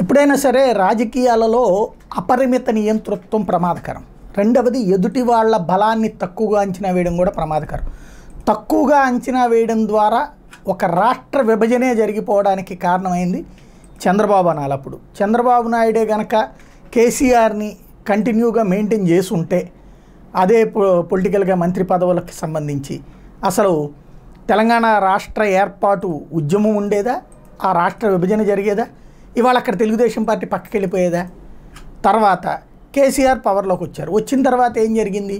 ఎప్పుడైనా సరే రాజకీయాలలో అపరిమిత నియంతృత్వం ప్రమాదకరం రెండవది ఎదుటి వాళ్ళ బలాన్ని తక్కువగా అంచనా వేయడం కూడా ప్రమాదకరం తక్కువగా అంచనా వేయడం ద్వారా ఒక రాష్ట్ర విభజనే జరిగిపోవడానికి కారణమైంది చంద్రబాబు అనాలప్పుడు చంద్రబాబు నాయుడే గనక కేసీఆర్ని కంటిన్యూగా మెయింటైన్ చేసి ఉంటే అదే పొలిటికల్గా మంత్రి పదవులకు సంబంధించి అసలు తెలంగాణ రాష్ట్ర ఏర్పాటు ఉద్యమం ఉండేదా ఆ రాష్ట్ర విభజన జరిగేదా ఇవాళ అక్కడ తెలుగుదేశం పార్టీ పక్కకి వెళ్ళిపోయేదా తర్వాత కేసీఆర్ పవర్లోకి వచ్చారు వచ్చిన తర్వాత ఏం జరిగింది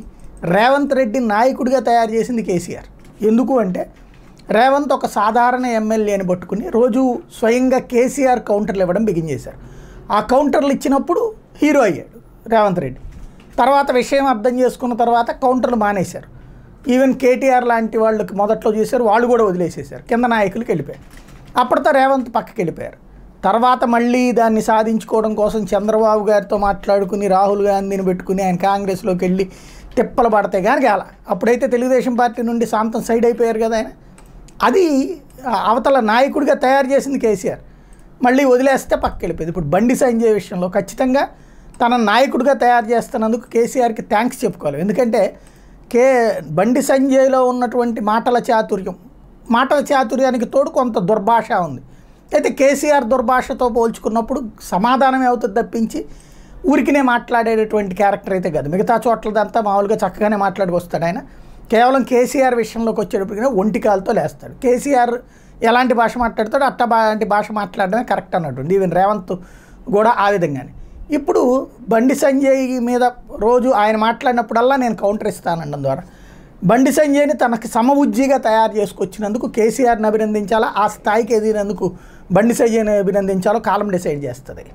రేవంత్ రెడ్డి నాయకుడిగా తయారు చేసింది కేసీఆర్ ఎందుకు అంటే రేవంత్ ఒక సాధారణ ఎమ్మెల్యేని పట్టుకుని రోజు స్వయంగా కేసీఆర్ కౌంటర్లు ఇవ్వడం బిగిన్ చేశారు ఆ కౌంటర్లు ఇచ్చినప్పుడు హీరో అయ్యాడు రేవంత్ రెడ్డి తర్వాత విషయం అర్థం చేసుకున్న తర్వాత కౌంటర్లు మానేశారు ఈవెన్ కేటీఆర్ లాంటి వాళ్ళకి మొదట్లో చేశారు వాళ్ళు కూడా వదిలేసేశారు కింద నాయకులకు వెళ్ళిపోయారు అప్పటితో రేవంత్ పక్కకి వెళ్ళిపోయారు తర్వాత మళ్ళీ దాన్ని సాధించుకోవడం కోసం చంద్రబాబు గారితో మాట్లాడుకుని రాహుల్ గాంధీని పెట్టుకుని ఆయన కాంగ్రెస్లోకి వెళ్ళి తిప్పలు పడతాయి కానీ అలా అప్పుడైతే తెలుగుదేశం పార్టీ నుండి సాంతం సైడ్ అయిపోయారు కదా ఆయన అది అవతల నాయకుడిగా తయారు చేసింది కేసీఆర్ మళ్ళీ వదిలేస్తే పక్క వెళ్ళిపోయింది ఇప్పుడు బండి సంజయ్ విషయంలో ఖచ్చితంగా తన నాయకుడిగా తయారు చేస్తున్నందుకు కేసీఆర్కి థ్యాంక్స్ చెప్పుకోవాలి ఎందుకంటే కే బండి సంజయ్లో ఉన్నటువంటి మాటల చాతుర్యం మాటల చాతుర్యానికి తోడు కొంత దుర్భాష ఉంది అయితే కేసీఆర్ దుర్భాషతో పోల్చుకున్నప్పుడు సమాధానం అవుతుంది తప్పించి ఊరికినే మాట్లాడేటటువంటి క్యారెక్టర్ అయితే కాదు మిగతా చోట్లదంతా మామూలుగా చక్కగానే వస్తాడు ఆయన కేవలం కేసీఆర్ విషయంలోకి వచ్చేటప్పుడు ఒంటి కాలుతో లేస్తాడు కేసీఆర్ ఎలాంటి భాష మాట్లాడతాడు అట్ట అలాంటి భాష మాట్లాడడమే కరెక్ట్ అన్నట్టుంది ఈవెన్ రేవంత్ కూడా ఆ విధంగానే ఇప్పుడు బండి సంజయ్ మీద రోజు ఆయన మాట్లాడినప్పుడల్లా నేను కౌంటర్ ఇస్తానండం ద్వారా బండి సంజయ్ని తనకి సమవుజ్జిగా తయారు చేసుకొచ్చినందుకు కేసీఆర్ని అభినందించాలా ఆ స్థాయికి ఎదిగినందుకు బండి సంజయ్ని అభినందించాలో కాలం డిసైడ్ చేస్తుంది